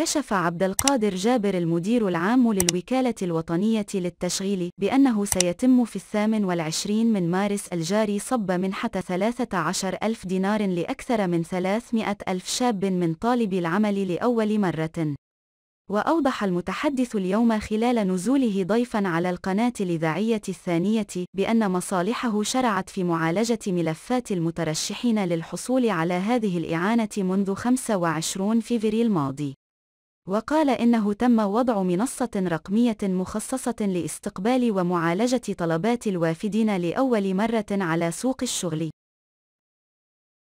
كشف عبد القادر جابر المدير العام للوكالة الوطنية للتشغيل بأنه سيتم في الثامن والعشرين من مارس الجاري صب منحة 13 ألف دينار لأكثر من 300 ألف شاب من طالب العمل لأول مرة وأوضح المتحدث اليوم خلال نزوله ضيفا على القناة الإذاعية الثانية بأن مصالحه شرعت في معالجة ملفات المترشحين للحصول على هذه الإعانة منذ 25 فبراير الماضي وقال إنه تم وضع منصة رقمية مخصصة لاستقبال ومعالجة طلبات الوافدين لأول مرة على سوق الشغل